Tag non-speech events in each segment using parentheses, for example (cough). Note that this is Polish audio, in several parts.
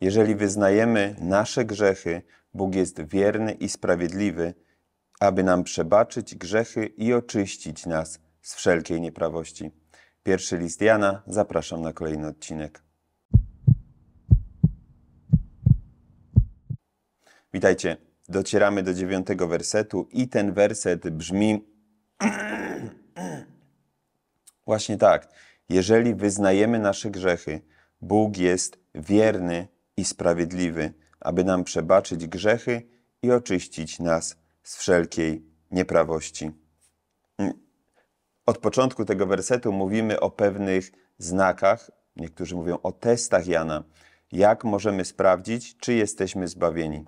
Jeżeli wyznajemy nasze grzechy, Bóg jest wierny i sprawiedliwy, aby nam przebaczyć grzechy i oczyścić nas z wszelkiej nieprawości. Pierwszy list Jana, zapraszam na kolejny odcinek. Witajcie, docieramy do dziewiątego wersetu i ten werset brzmi właśnie tak. Jeżeli wyznajemy nasze grzechy, Bóg jest wierny i sprawiedliwy, aby nam przebaczyć grzechy i oczyścić nas z wszelkiej nieprawości. Od początku tego wersetu mówimy o pewnych znakach, niektórzy mówią o testach Jana, jak możemy sprawdzić, czy jesteśmy zbawieni.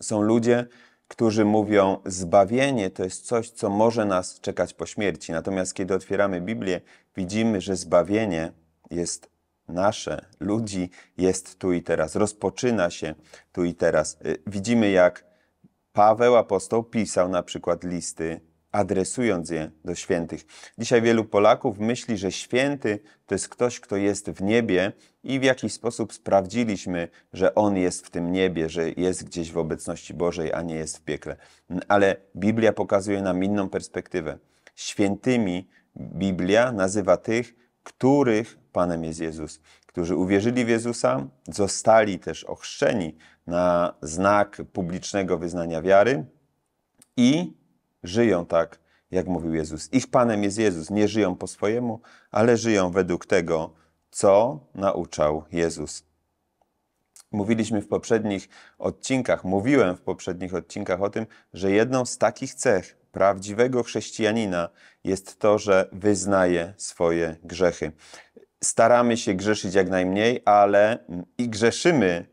Są ludzie, którzy mówią, zbawienie to jest coś, co może nas czekać po śmierci. Natomiast kiedy otwieramy Biblię, widzimy, że zbawienie jest nasze, ludzi jest tu i teraz, rozpoczyna się tu i teraz. Y, widzimy, jak Paweł apostoł pisał na przykład listy, adresując je do świętych. Dzisiaj wielu Polaków myśli, że święty to jest ktoś, kto jest w niebie i w jakiś sposób sprawdziliśmy, że on jest w tym niebie, że jest gdzieś w obecności Bożej, a nie jest w piekle. Ale Biblia pokazuje nam inną perspektywę. Świętymi Biblia nazywa tych, których Panem jest Jezus. Którzy uwierzyli w Jezusa, zostali też ochrzczeni na znak publicznego wyznania wiary i żyją tak, jak mówił Jezus. Ich Panem jest Jezus. Nie żyją po swojemu, ale żyją według tego, co nauczał Jezus. Mówiliśmy w poprzednich odcinkach, mówiłem w poprzednich odcinkach o tym, że jedną z takich cech prawdziwego chrześcijanina jest to, że wyznaje swoje grzechy. Staramy się grzeszyć jak najmniej, ale i grzeszymy,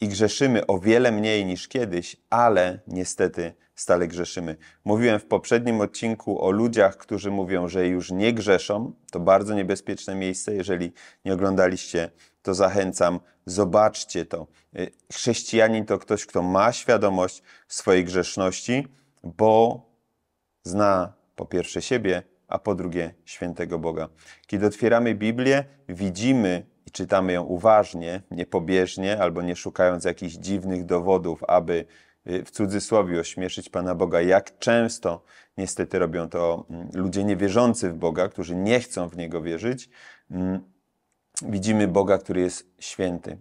i grzeszymy o wiele mniej niż kiedyś, ale niestety stale grzeszymy. Mówiłem w poprzednim odcinku o ludziach, którzy mówią, że już nie grzeszą. To bardzo niebezpieczne miejsce. Jeżeli nie oglądaliście, to zachęcam, zobaczcie to. Y, chrześcijanin to ktoś, kto ma świadomość swojej grzeszności bo zna po pierwsze siebie, a po drugie świętego Boga. Kiedy otwieramy Biblię, widzimy i czytamy ją uważnie, niepobieżnie, albo nie szukając jakichś dziwnych dowodów, aby y, w cudzysłowie ośmieszyć Pana Boga, jak często niestety robią to mm, ludzie niewierzący w Boga, którzy nie chcą w Niego wierzyć, mm, widzimy Boga, który jest święty.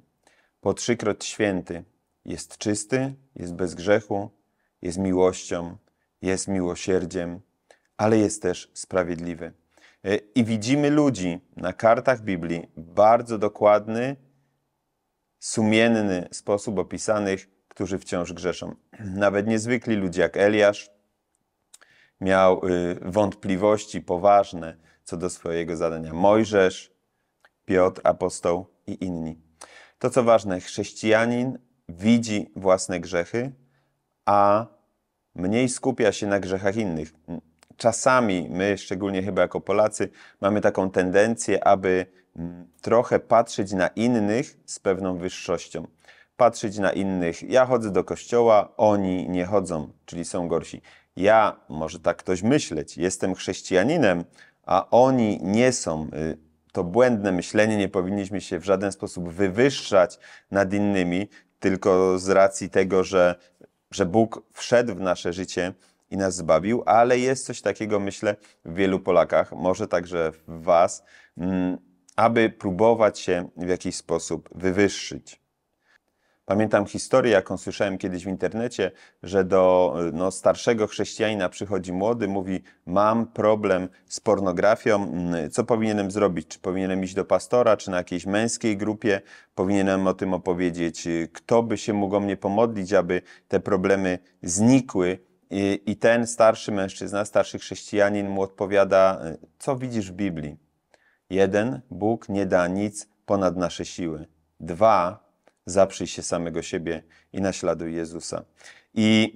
Po trzykroć święty jest czysty, jest bez grzechu, jest miłością, jest miłosierdziem, ale jest też sprawiedliwy. E, I widzimy ludzi na kartach Biblii bardzo dokładny, sumienny sposób opisanych, którzy wciąż grzeszą. Nawet niezwykli ludzie jak Eliasz miał y, wątpliwości poważne co do swojego zadania. Mojżesz, Piotr, apostoł i inni. To co ważne, chrześcijanin widzi własne grzechy, a mniej skupia się na grzechach innych. Czasami my, szczególnie chyba jako Polacy, mamy taką tendencję, aby mm, trochę patrzeć na innych z pewną wyższością. Patrzeć na innych. Ja chodzę do kościoła, oni nie chodzą, czyli są gorsi. Ja, może tak ktoś myśleć, jestem chrześcijaninem, a oni nie są. Y, to błędne myślenie, nie powinniśmy się w żaden sposób wywyższać nad innymi, tylko z racji tego, że że Bóg wszedł w nasze życie i nas zbawił, ale jest coś takiego, myślę, w wielu Polakach, może także w Was, mm, aby próbować się w jakiś sposób wywyższyć. Pamiętam historię, jaką słyszałem kiedyś w internecie, że do no, starszego chrześcijanina przychodzi młody, mówi: Mam problem z pornografią, mm, co powinienem zrobić? Czy powinienem iść do pastora, czy na jakiejś męskiej grupie? Powinienem o tym opowiedzieć. Kto by się mógł o mnie pomodlić, aby te problemy znikły? I, I ten starszy mężczyzna, starszy chrześcijanin mu odpowiada: e, Co widzisz w Biblii? Jeden, Bóg nie da nic ponad nasze siły. Dwa, zaprzyj się samego siebie i naśladuj Jezusa. I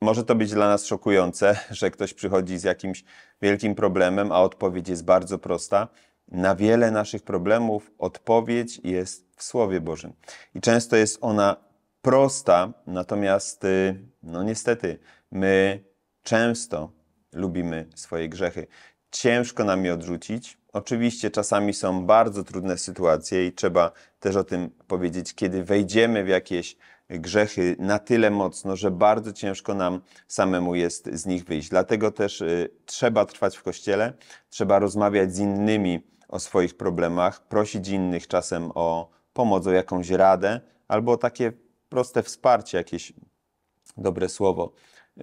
może to być dla nas szokujące, (laughs) że ktoś przychodzi z jakimś wielkim problemem, a odpowiedź jest bardzo prosta. Na wiele naszych problemów odpowiedź jest w Słowie Bożym. I często jest ona prosta, natomiast y, no niestety my często lubimy swoje grzechy. Ciężko nam je odrzucić, Oczywiście czasami są bardzo trudne sytuacje i trzeba też o tym powiedzieć, kiedy wejdziemy w jakieś grzechy na tyle mocno, że bardzo ciężko nam samemu jest z nich wyjść. Dlatego też y, trzeba trwać w kościele, trzeba rozmawiać z innymi o swoich problemach, prosić innych czasem o pomoc, o jakąś radę albo o takie proste wsparcie, jakieś dobre słowo. Y,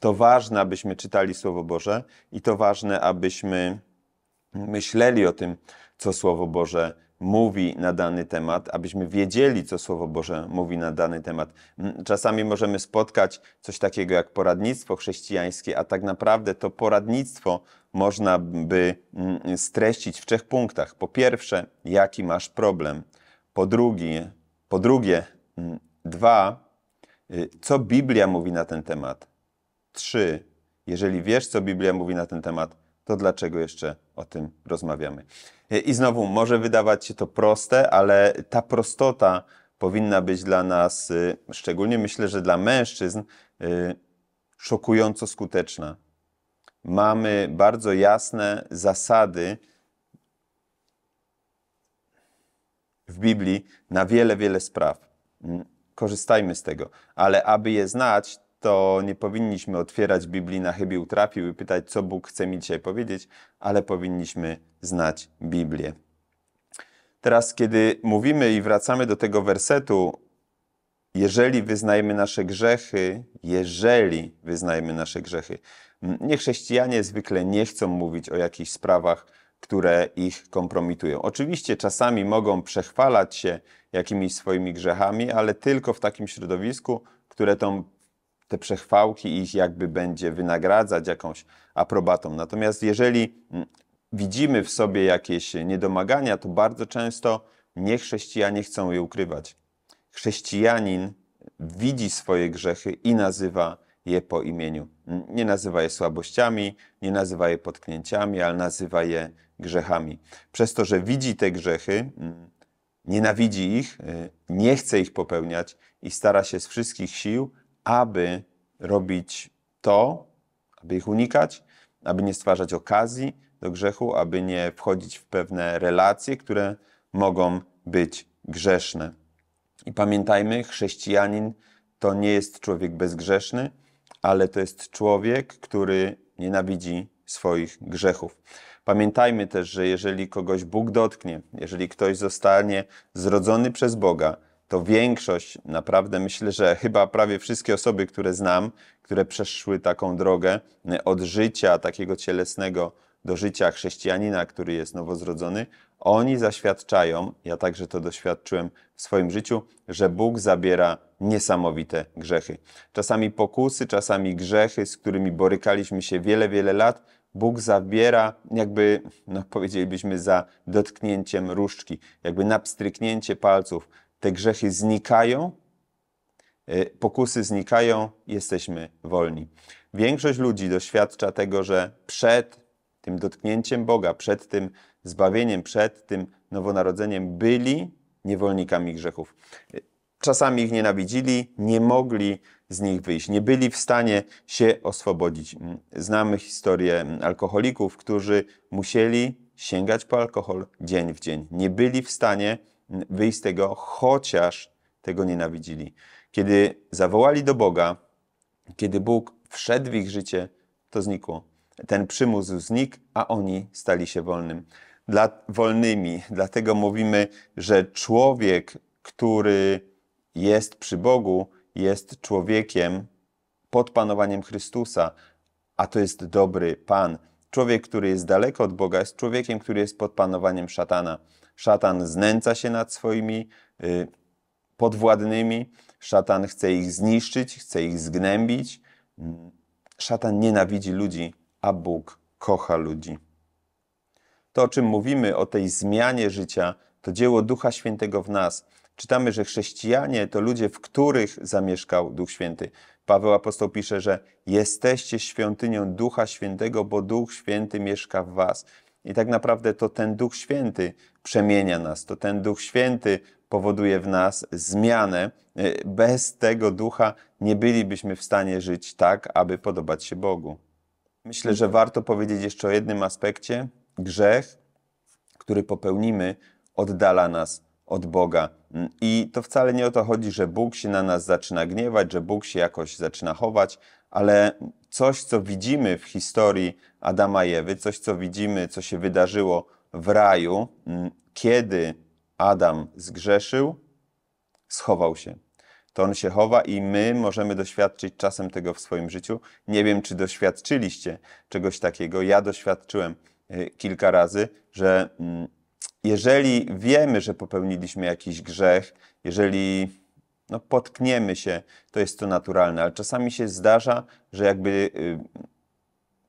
to ważne, abyśmy czytali Słowo Boże i to ważne, abyśmy myśleli o tym, co Słowo Boże mówi na dany temat, abyśmy wiedzieli, co Słowo Boże mówi na dany temat. Czasami możemy spotkać coś takiego jak poradnictwo chrześcijańskie, a tak naprawdę to poradnictwo można by streścić w trzech punktach. Po pierwsze, jaki masz problem. Po drugie, po drugie dwa, y, co Biblia mówi na ten temat. Trzy, jeżeli wiesz, co Biblia mówi na ten temat, to dlaczego jeszcze o tym rozmawiamy? E, I znowu, może wydawać się to proste, ale ta prostota powinna być dla nas, y, szczególnie myślę, że dla mężczyzn, y, szokująco skuteczna. Mamy bardzo jasne zasady w Biblii na wiele, wiele spraw. Mm, korzystajmy z tego, ale aby je znać, to nie powinniśmy otwierać Biblii na chybi trafił i pytać, co Bóg chce mi dzisiaj powiedzieć, ale powinniśmy znać Biblię. Teraz, kiedy mówimy i wracamy do tego wersetu, jeżeli wyznajemy nasze grzechy, jeżeli wyznajemy nasze grzechy, nie chrześcijanie zwykle nie chcą mówić o jakichś sprawach, które ich kompromitują. Oczywiście czasami mogą przechwalać się jakimiś swoimi grzechami, ale tylko w takim środowisku, które tą te przechwałki ich jakby będzie wynagradzać jakąś aprobatą. Natomiast jeżeli mm, widzimy w sobie jakieś niedomagania, to bardzo często nie chrześcijanie chcą je ukrywać. Chrześcijanin widzi swoje grzechy i nazywa je po imieniu. Mm, nie nazywa je słabościami, nie nazywa je potknięciami, ale nazywa je grzechami. Przez to, że widzi te grzechy, mm, nienawidzi ich, y, nie chce ich popełniać i stara się z wszystkich sił aby robić to, aby ich unikać, aby nie stwarzać okazji do grzechu, aby nie wchodzić w pewne relacje, które mogą być grzeszne. I pamiętajmy, chrześcijanin to nie jest człowiek bezgrzeszny, ale to jest człowiek, który nienawidzi swoich grzechów. Pamiętajmy też, że jeżeli kogoś Bóg dotknie, jeżeli ktoś zostanie zrodzony przez Boga, to większość, naprawdę myślę, że chyba prawie wszystkie osoby, które znam, które przeszły taką drogę e, od życia takiego cielesnego do życia chrześcijanina, który jest nowozrodzony, oni zaświadczają, ja także to doświadczyłem w swoim życiu, że Bóg zabiera niesamowite grzechy. Czasami pokusy, czasami grzechy, z którymi borykaliśmy się wiele, wiele lat, Bóg zabiera, jakby, no powiedzielibyśmy, za dotknięciem różdżki, jakby napstryknięcie palców te grzechy znikają, y, pokusy znikają, jesteśmy wolni. Większość ludzi doświadcza tego, że przed tym dotknięciem Boga, przed tym zbawieniem, przed tym nowonarodzeniem byli niewolnikami grzechów. Y, czasami ich nienawidzili, nie mogli z nich wyjść, nie byli w stanie się oswobodzić. Mm, znamy historię mm, alkoholików, którzy musieli sięgać po alkohol dzień w dzień. Nie byli w stanie wyjść z tego, chociaż tego nienawidzili. Kiedy zawołali do Boga, kiedy Bóg wszedł w ich życie, to znikło. Ten przymus znikł, a oni stali się wolnym. Dla, wolnymi. Dlatego mówimy, że człowiek, który jest przy Bogu, jest człowiekiem pod panowaniem Chrystusa, a to jest dobry Pan. Człowiek, który jest daleko od Boga, jest człowiekiem, który jest pod panowaniem szatana. Szatan znęca się nad swoimi y, podwładnymi, szatan chce ich zniszczyć, chce ich zgnębić. Mm, szatan nienawidzi ludzi, a Bóg kocha ludzi. To, o czym mówimy, o tej zmianie życia, to dzieło Ducha Świętego w nas. Czytamy, że chrześcijanie to ludzie, w których zamieszkał Duch Święty. Paweł apostoł pisze, że jesteście świątynią Ducha Świętego, bo Duch Święty mieszka w was. I tak naprawdę to ten Duch Święty przemienia nas. To ten Duch Święty powoduje w nas zmianę. Y, bez tego Ducha nie bylibyśmy w stanie żyć tak, aby podobać się Bogu. Myślę, że warto powiedzieć jeszcze o jednym aspekcie. Grzech, który popełnimy, oddala nas od Boga. Mm, I to wcale nie o to chodzi, że Bóg się na nas zaczyna gniewać, że Bóg się jakoś zaczyna chować, ale coś, co widzimy w historii Adama i Ewy, coś, co widzimy, co się wydarzyło w raju, kiedy Adam zgrzeszył, schował się. To on się chowa i my możemy doświadczyć czasem tego w swoim życiu. Nie wiem, czy doświadczyliście czegoś takiego. Ja doświadczyłem y, kilka razy, że jeżeli wiemy, że popełniliśmy jakiś grzech, jeżeli no, potkniemy się, to jest to naturalne, ale czasami się zdarza, że jakby y,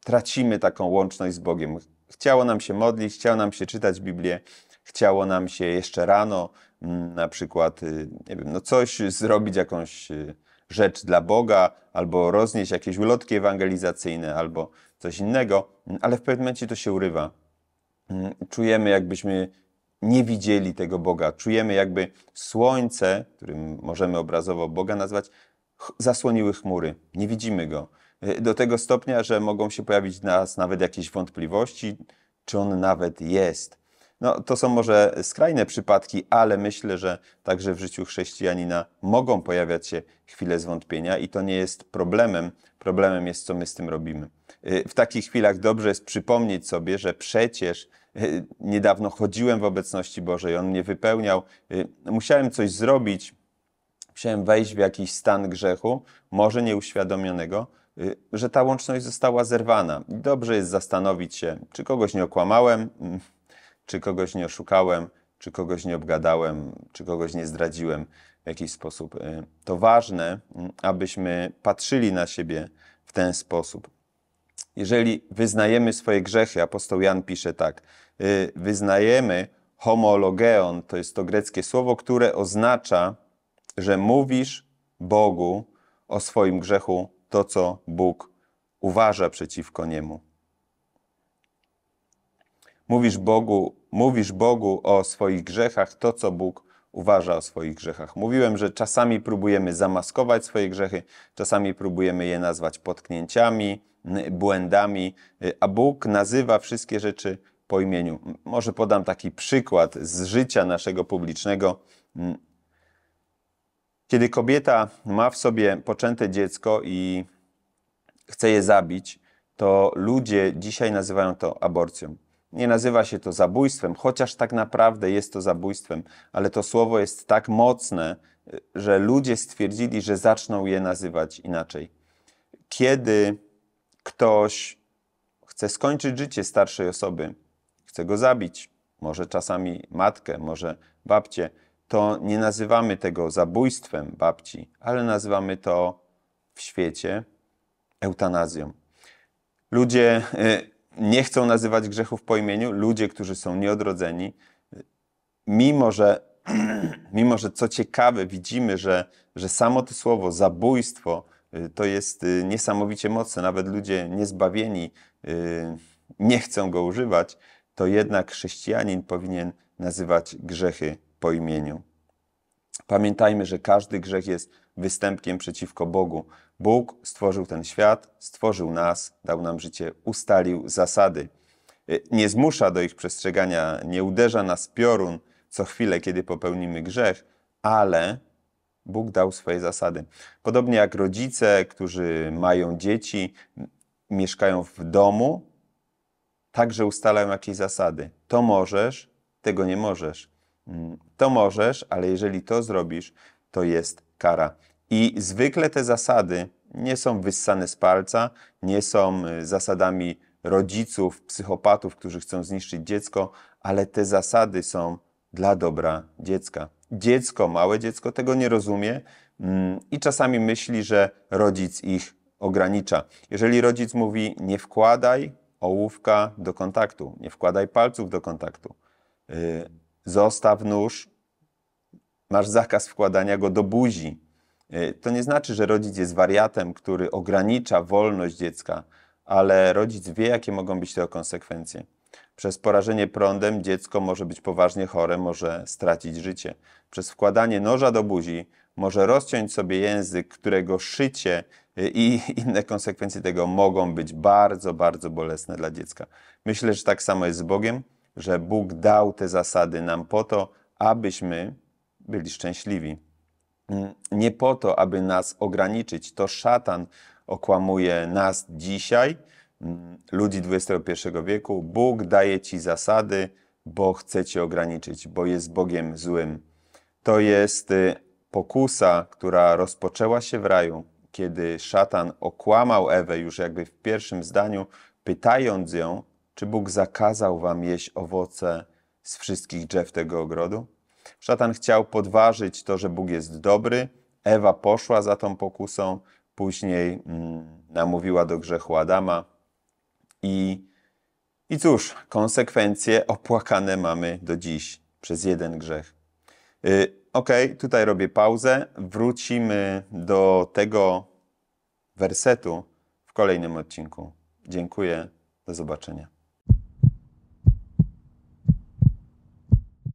tracimy taką łączność z Bogiem. Chciało nam się modlić, chciało nam się czytać Biblię, chciało nam się jeszcze rano mm, na przykład, y, nie wiem, no coś zrobić, jakąś y, rzecz dla Boga, albo roznieść jakieś ulotki ewangelizacyjne, albo coś innego, mm, ale w pewnym momencie to się urywa. Mm, czujemy, jakbyśmy nie widzieli tego Boga. Czujemy, jakby słońce, którym możemy obrazowo Boga nazwać, zasłoniły chmury. Nie widzimy go. Y, do tego stopnia, że mogą się pojawić w nas nawet jakieś wątpliwości, czy on nawet jest. No, to są może skrajne przypadki, ale myślę, że także w życiu chrześcijanina mogą pojawiać się chwile zwątpienia i to nie jest problemem. Problemem jest, co my z tym robimy. Y, w takich chwilach dobrze jest przypomnieć sobie, że przecież y, niedawno chodziłem w obecności Bożej, On mnie wypełniał, musiałem coś zrobić, musiałem wejść w jakiś stan grzechu, może nieuświadomionego, Y, że ta łączność została zerwana. Dobrze jest zastanowić się, czy kogoś nie okłamałem, mm, czy kogoś nie oszukałem, czy kogoś nie obgadałem, czy kogoś nie zdradziłem w jakiś sposób. Y, to ważne, mm, abyśmy patrzyli na siebie w ten sposób. Jeżeli wyznajemy swoje grzechy, apostoł Jan pisze tak, y, wyznajemy homologeon, to jest to greckie słowo, które oznacza, że mówisz Bogu o swoim grzechu to, co Bóg uważa przeciwko niemu. Mówisz Bogu, mówisz Bogu o swoich grzechach to, co Bóg uważa o swoich grzechach. Mówiłem, że czasami próbujemy zamaskować swoje grzechy, czasami próbujemy je nazwać potknięciami, błędami, y, a Bóg nazywa wszystkie rzeczy po imieniu. Może podam taki przykład z życia naszego publicznego. Kiedy kobieta ma w sobie poczęte dziecko i chce je zabić, to ludzie dzisiaj nazywają to aborcją. Nie nazywa się to zabójstwem, chociaż tak naprawdę jest to zabójstwem, ale to słowo jest tak mocne, że ludzie stwierdzili, że zaczną je nazywać inaczej. Kiedy ktoś chce skończyć życie starszej osoby, chce go zabić, może czasami matkę, może babcię, to nie nazywamy tego zabójstwem babci, ale nazywamy to w świecie eutanazją. Ludzie y, nie chcą nazywać grzechów po imieniu, ludzie, którzy są nieodrodzeni, mimo że, (clears throat) mimo że co ciekawe, widzimy, że, że samo to słowo zabójstwo y, to jest y, niesamowicie mocne. Nawet ludzie niezbawieni nie chcą go używać, to jednak chrześcijanin powinien nazywać grzechy po imieniu. Pamiętajmy, że każdy grzech jest występkiem przeciwko Bogu. Bóg stworzył ten świat, stworzył nas, dał nam życie, ustalił zasady. Y, nie zmusza do ich przestrzegania, nie uderza nas piorun co chwilę, kiedy popełnimy grzech, ale Bóg dał swoje zasady. Podobnie jak rodzice, którzy mają dzieci, mieszkają w domu, także ustalają jakieś zasady. To możesz, tego nie możesz. Mm, to możesz, ale jeżeli to zrobisz, to jest kara. I zwykle te zasady nie są wyssane z palca, nie są y, zasadami rodziców, psychopatów, którzy chcą zniszczyć dziecko, ale te zasady są dla dobra dziecka. Dziecko, małe dziecko tego nie rozumie mm, i czasami myśli, że rodzic ich ogranicza. Jeżeli rodzic mówi, nie wkładaj ołówka do kontaktu, nie wkładaj palców do kontaktu, y, zostaw nóż, masz zakaz wkładania go do buzi. Y, to nie znaczy, że rodzic jest wariatem, który ogranicza wolność dziecka, ale rodzic wie, jakie mogą być tego konsekwencje. Przez porażenie prądem dziecko może być poważnie chore, może stracić życie. Przez wkładanie noża do buzi może rozciąć sobie język, którego szycie y, i (laughs) inne konsekwencje tego mogą być bardzo, bardzo bolesne dla dziecka. Myślę, że tak samo jest z Bogiem że Bóg dał te zasady nam po to, abyśmy byli szczęśliwi. Mm, nie po to, aby nas ograniczyć. To szatan okłamuje nas dzisiaj, mm, ludzi XXI wieku. Bóg daje ci zasady, bo chce cię ograniczyć, bo jest Bogiem złym. To jest y, pokusa, która rozpoczęła się w raju, kiedy szatan okłamał Ewę już jakby w pierwszym zdaniu, pytając ją, czy Bóg zakazał wam jeść owoce z wszystkich drzew tego ogrodu? Szatan chciał podważyć to, że Bóg jest dobry. Ewa poszła za tą pokusą, później mm, namówiła do grzechu Adama. I, I cóż, konsekwencje opłakane mamy do dziś przez jeden grzech. Y, ok, tutaj robię pauzę. Wrócimy do tego wersetu w kolejnym odcinku. Dziękuję. Do zobaczenia.